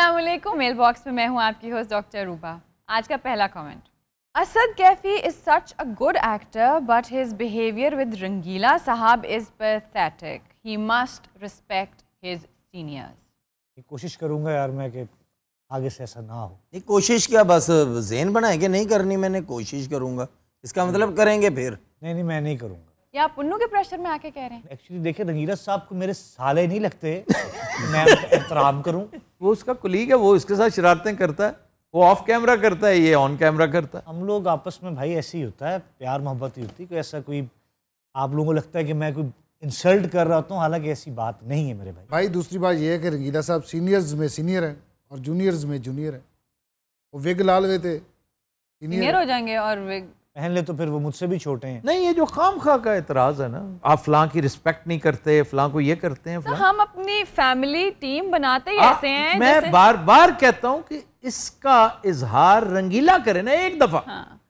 असलकुम mail box में मैं हूँ आपकी होस्ट डॉक्टर रूबा आज का पहला comment Asad Kaifi is such a good actor but his behaviour with Rangeela sahab is pathetic he must respect his seniors कोशिश करूंगा यार मैं कि आगे से ऐसा ना हो नहीं कोशिश क्या बस जेन बनाए कि नहीं करनी मैंने कोशिश करूंगा इसका मतलब करेंगे फिर नहीं नहीं मैं नहीं करूँगा या पुन्नू के प्रेशर में आके कह रहे हैं एक्चुअली देखिए रंगीला साहब को मेरे साले नहीं लगते मैं एहतराम करूँ वो उसका कुलीग है वो उसके साथ शरारतें करता है वो ऑफ कैमरा करता है ये ऑन कैमरा करता है हम लोग आपस में भाई ऐसे ही होता है प्यार मोहब्बत ही होती है कोई ऐसा कोई आप लोगों को लगता है कि मैं कोई इंसल्ट कर रहा हूँ हालांकि ऐसी बात नहीं है मेरे भाई भाई दूसरी बात ये है कि रंगीला साहब सीनियर्स में सीनियर हैं और जूनियर्स में जूनियर हैं वो विग हुए थे सीनियर हो जाएंगे और विग पहन ले तो फिर वो मुझसे भी छोटे हैं नहीं ये जो खाम खा का एतराज़ है ना आप फलां की रिस्पेक्ट नहीं करते फलां को ये करते हैं तो हम अपनी फैमिली टीम बनाते ही ऐसे हैं मैं जैसे... बार बार कहता हूँ कि इसका इजहार रंगीला करे ना एक दफ़ा हाँ।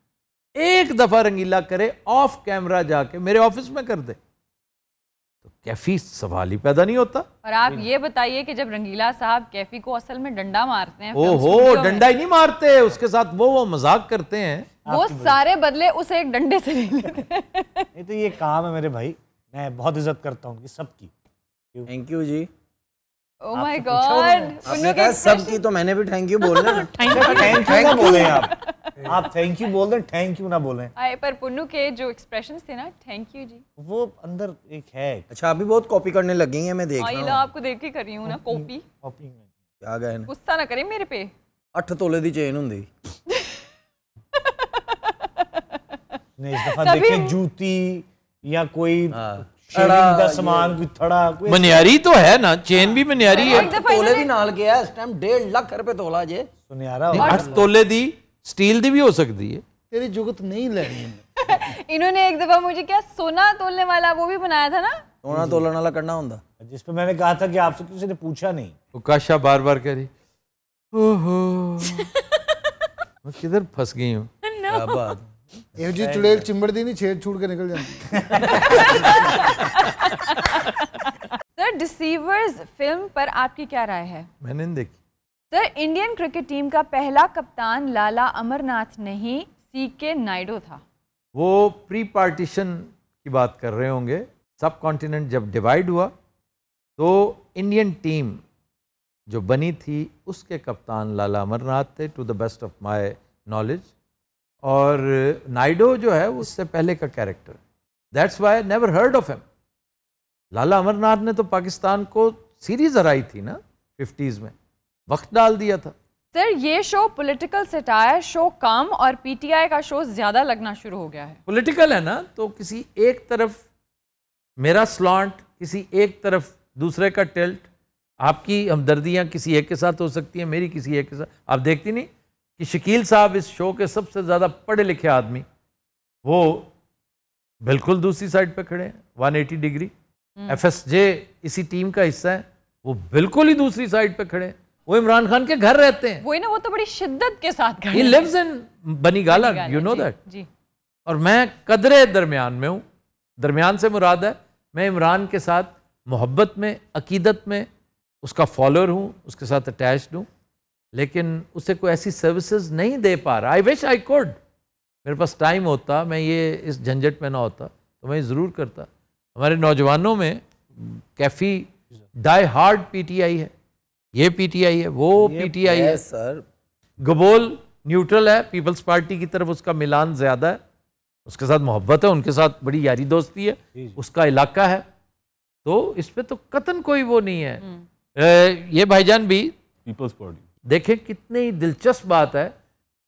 एक दफ़ा रंगीला करे ऑफ कैमरा जाके मेरे ऑफिस में कर दे तो कैफी सवाल ही पैदा नहीं होता और आप ये बताइए कि जब रंगीला साहब कैफी को असल में डंडा मारते हैं ओहो डंडा ही नहीं मारते उसके साथ वो वो मजाक करते हैं वो सारे बदले उस एक डंडे से लेते नहीं तो ये काम है मेरे भाई मैं बहुत इज्जत करता हूँ सबकी थैंक यू जी ओ माय गॉड सबकी तो मैंने भी थैंक यू बोले आप आप थैंक यू बोल दें थैंक यू ना बोलें आए पर के जो एक्सप्रेशंस थे ना थैंक यू जी वो अंदर एक है अच्छा बहुत कॉपी करने लगी हैं मैं देख हाँ, रहा हूं आपको देख के कर रही हूं ना कॉपी कॉपी क्या गए गुस्सा ना करें मेरे पे 8 तोले ਦੀ ਚੇਨ ने इस दफा देखे जूती या कोई हाँ। कोई थड़ा मनियारी तो है ना चेन भी हाँ। मनियारी हाँ, है तोले भी नाल गया इस टाइम लाख रुपए तोला जे सुनियारा तोले दी स्टील दी भी हो सकती है तेरी जुगत नहीं लेनी इन्होंने एक दफा मुझे क्या सोना तोलने वाला वो भी बनाया था ना सोना तोलने वाला करना होता जिस पे मैंने कहा था कि आपसे किसी ने पूछा नहीं बार बार कह रही ओहो मैं किधर फंस गई हूँ क्या बात ਇਹੋ चुड़ैल ਚੁੜੇਲ दी नहीं ਛੇੜ ਛੂੜ के निकल ਜਾਂਦੀ सर डिसीवर्स फिल्म पर आपकी क्या राय है मैंने नहीं देखी सर इंडियन क्रिकेट टीम का पहला कप्तान लाला अमरनाथ नहीं सी के नायडू था वो प्री पार्टीशन की बात कर रहे होंगे सब कॉन्टिनेंट जब डिवाइड हुआ तो इंडियन टीम जो बनी थी उसके कप्तान लाला अमरनाथ थे to the best of my knowledge और नाइडो जो है उससे पहले का character that's why never heard of him Lala Amarnath ने तो पाकिस्तान को सीरीज हराई थी ना फिफ्टीज़ में वक्त डाल दिया था सर ये शो पॉलिटिकल सटायर शो कम और पीटीआई का शो ज़्यादा लगना शुरू हो गया है पॉलिटिकल है ना तो किसी एक तरफ मेरा स्लॉन्ट किसी एक तरफ दूसरे का टेल्ट आपकी हमदर्दियाँ किसी एक के साथ हो सकती हैं मेरी किसी एक के साथ आप देखती नहीं कि शकील साहब इस शो के सबसे ज़्यादा पढ़े लिखे आदमी वो बिल्कुल दूसरी साइड पे खड़े हैं 180 डिग्री हम्म। एफ एस जे इसी टीम का हिस्सा है वो बिल्कुल ही दूसरी साइड पे खड़े हैं वो इमरान खान के घर रहते हैं वो ना वो तो बड़ी शिद्दत के साथ ही lives in Banigala you know that और मैं कदरे दरमियान में हूँ दरमियान से मुराद है मैं इमरान के साथ मोहब्बत में अकीदत में उसका फॉलोअर हूँ उसके साथ अटैच हूँ लेकिन उसे कोई ऐसी सर्विसेज नहीं दे पा रहा आई विश आई कुड मेरे पास टाइम होता मैं ये इस झंझट में ना होता तो मैं ज़रूर करता हमारे नौजवानों में कैफ़ी डाई हार्ड पीटीआई है ये पीटीआई है वो पीटीआई है सर गबोल न्यूट्रल है पीपल्स पार्टी की तरफ उसका मिलान ज़्यादा है उसके साथ मोहब्बत है उनके साथ बड़ी यारी दोस्ती है उसका इलाका है तो इस पर तो कतन कोई वो नहीं है ए, हम्म। ये भाईजान भी पीपल्स पार्टी देखें कितनी दिलचस्प बात है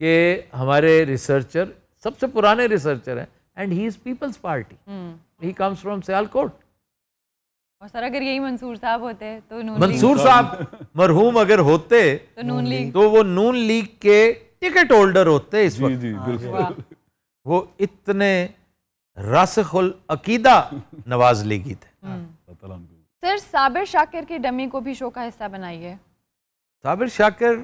कि हमारे रिसर्चर सबसे पुराने रिसर्चर हैं and he is Peoples Party he comes from Sialkot और सर अगर यही मंसूर साहब होते तो नून मंसूर साहब मरहूम अगर होते तो नून लीग तो वो नून लीग के टिकट होल्डर होते इस वक्त जी, जी, हाँ, वो इतने रसखुल अकीदा नवाज लीगी थे हम्म। सर साबिर शाकिर की डमी को भी शो का हिस्सा बनाइए साबिर तो शाकर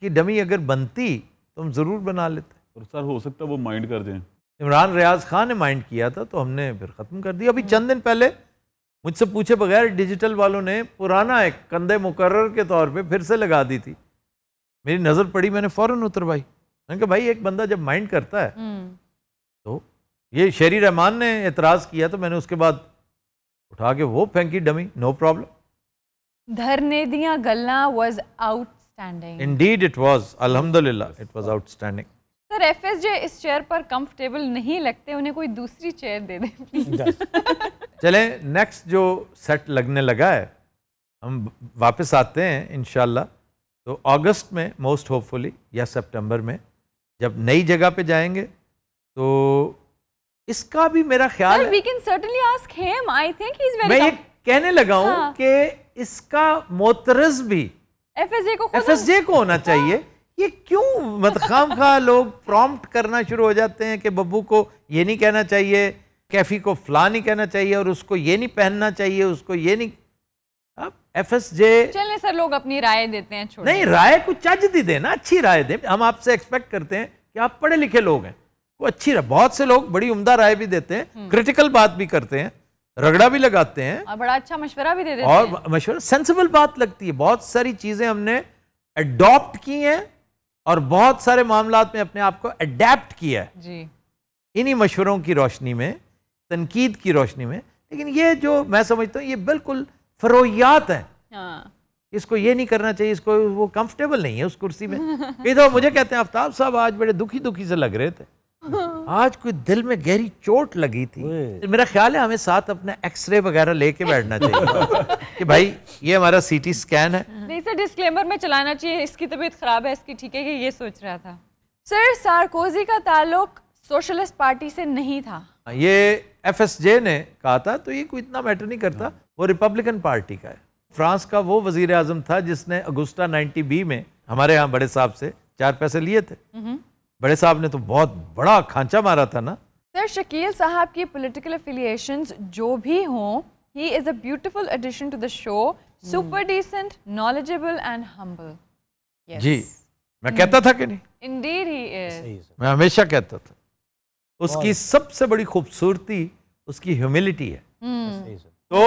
की डमी अगर बनती तो हम ज़रूर बना लेते और सर हो सकता है वो माइंड कर दें इमरान रियाज खान ने माइंड किया था तो हमने फिर ख़त्म कर दिया अभी हम्म। चंद दिन पहले मुझसे पूछे बगैर डिजिटल वालों ने पुराना एक कंधे मुकर के तौर पर फिर से लगा दी थी मेरी नज़र पड़ी मैंने फ़ौरन उतरवाई मैंने कहा भाई एक बंदा जब माइंड करता है हम्म। तो ये शेरी रहमान ने एतराज़ किया तो मैंने उसके बाद उठा के वो फेंकी डमी नो प्रॉब्लम धरने दिया गल्ला was outstanding indeed it was अल्हम्दुलिल्लाह it was outstanding sir FSJ इस चेयर पर कंफर्टेबल नहीं लगते उन्हें कोई दूसरी चेयर दे दे चले नेक्स्ट जो सेट लगने लगा है हम वापस आते हैं इन तो अगस्त में मोस्ट होपफुली या सितंबर में जब नई जगह पे जाएंगे तो इसका भी मेरा ख्याल we can certainly ask him I think he is very मैं ये कहने लगा हूं हाँ। कि इसका मोतरज भी एफएसजे को एफएसजे को होना हाँ। चाहिए ये क्यों मत खाम खा लोग प्रॉम्प्ट करना शुरू हो जाते हैं कि बब्बू को ये नहीं कहना चाहिए कैफी को फ्ला नहीं कहना चाहिए और उसको ये नहीं पहनना चाहिए उसको ये नहीं अब एफ एस जे सर लोग अपनी राय देते हैं छोड़ नहीं राय को चज दी देना अच्छी राय दे हम आपसे एक्सपेक्ट करते हैं कि आप पढ़े लिखे लोग हैं वो अच्छी राय बहुत से लोग बड़ी उम्दा राय भी देते हैं क्रिटिकल हम्म। बात भी करते हैं रगड़ा भी लगाते हैं और बड़ा अच्छा मशवरा भी दे देते और हैं। मशवरा सेंसिबल बात लगती है बहुत सारी चीज़ें हमने अडॉप्ट की हैं और बहुत सारे मामला में अपने आप को अडेप्ट किया है इन्हीं मशवरों की रोशनी में तनकीद की रोशनी में लेकिन ये जो मैं समझता हूँ ये बिल्कुल फरोयात है हाँ। इसको ये नहीं करना चाहिए इसको वो कंफर्टेबल नहीं है उस कुर्सी में इधर मुझे कहते हैं आफ्ताब साहब आज बड़े दुखी दुखी से लग रहे थे आज कोई दिल में गहरी चोट लगी थी तो मेरा ख्याल है हमें साथ अपना एक्सरे वगैरह लेके बैठना चाहिए कि भाई ये हमारा सीटी स्कैन है नहीं सर डिस्क्लेमर में चलाना चाहिए इसकी तबीयत खराब है इसकी ठीक है कि ये सोच रहा था सर सारकोजी का ताल्लुक सोशलिस्ट पार्टी से नहीं था हाँ, ये एफ ने कहा था तो ये कोई इतना मैटर नहीं करता वो रिपब्लिकन पार्टी का है फ्रांस का वो वजीर आजम था जिसने अगुस्टा नाइनटी बी में हमारे यहाँ बड़े साहब से चार पैसे लिए थे हम्म। बड़े साहब ने तो बहुत बड़ा खांचा मारा था ना सर शकील साहब की पॉलिटिकल एफिलिएशंस जो भी हों he is a beautiful addition to the show super decent knowledgeable and humble जी मैं कहता था कि नहीं इंडीड ही इज मैं हमेशा कहता था उसकी सबसे बड़ी खूबसूरती उसकी ह्यूमिलिटी है hmm. तो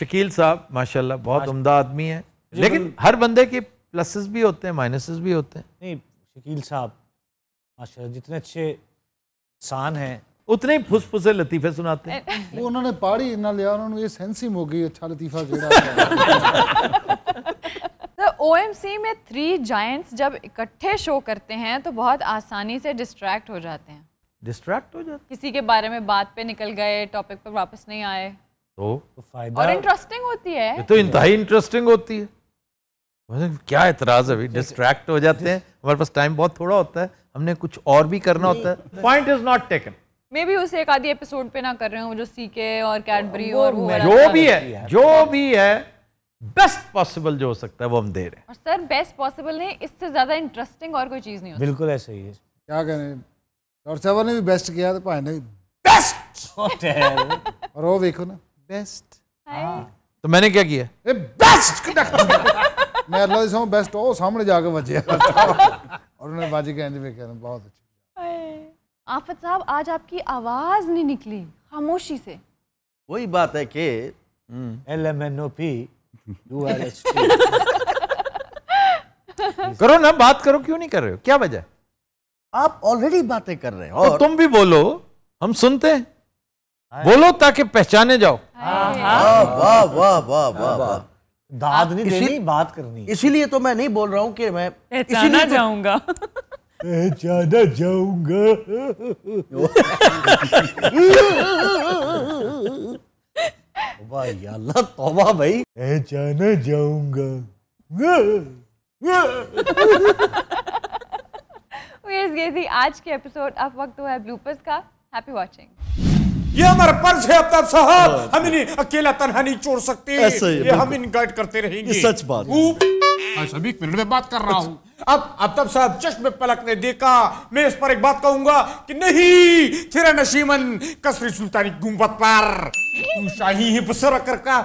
शकील साहब माशाल्लाह बहुत उम्दा आदमी है लेकिन हर बंदे के प्लसेस भी होते हैं माइनसेस भी होते हैं नहीं शकील साहब माशा जितने अच्छे इंसान हैं ਉਤਨੇ लतीफे सुनाते हैं वो उन्होंने पाड़ी इन्ना लिया उन्होंने ये सेंसिंग हो गई अच्छा लतीफा ਅੱਛਾ ओ एम सी में थ्री जायंट्स जब इकट्ठे शो करते हैं तो बहुत आसानी से डिस्ट्रैक्ट हो जाते हैं डिस्ट्रैक्ट हो जाते किसी के बारे में बात पे निकल गए टॉपिक पर वापस नहीं आए तो, तो फायदा और इंटरेस्टिंग होती है तो इंतहा इंटरेस्टिंग होती है मतलब क्या इतराज अभी डिस्ट्रैक्ट हो जाते हैं हमारे पास टाइम बहुत थोड़ा होता है हमने कुछ और भी करना होता है point is not taken maybe उसे एक आधी एपिसोड पे ना कर रहे हो जो सीके और कैडबरी और वो जो भी है जो भी है बेस्ट पॉसिबल जो हो सकता है वो हम दे रहे हैं और सर बेस्ट पॉसिबल नहीं इससे ज्यादा इंटरेस्टिंग और कोई चीज नहीं होती बिल्कुल ऐसा ही है क्या करें और साहब ने भी बेस्ट किया तो भाई ने बेस्ट और वो देखो ना बेस्ट हाँ। तो मैंने क्या किया ए बेस्ट मैं अल्लाह से हूं बेस्ट ओ सामने जाके बजे और उन्होंने बाजी का एंजॉय किया बहुत अच्छी आफत साहब आज आपकी आवाज़ नहीं निकली खामोशी से वही बात है कि हम्म। L M N O P U R S करो ना बात करो क्यों नहीं कर रहे हो क्या वजह आप ऑलरेडी बातें कर रहे हो तो तुम भी बोलो हम सुनते हैं हाँ। बोलो ताकि पहचाने जाओ हाँ, हाँ। वाह वाह वाह वाह वाह दाद नहीं इसी, देनी बात करनी इसीलिए तो मैं नहीं बोल रहा हूँ कि मैं पहचाना तो- जाऊंगा पहचाना जाऊंगा अल्लाह तौबा भाई पहचाना जाऊंगा ये थी आज के एपिसोड अब वक्त हुआ है ब्लूपर्स का हैप्पी वाचिंग ये हमारा फर्ज है अफ्ताब साहब हाँ। हम इन्हें अकेला तनहा नहीं छोड़ सकते ये हम इन गाइड करते रहेंगे सच बात सभी मिनट में बात कर रहा हूँ अब अफ्ताब साहब चश्मे पलक ने देखा मैं इस पर एक बात कहूंगा कि नहीं तेरा नशीमन कसरी सुल्तानी गुम्बद पर तू शाही ही बसर कर का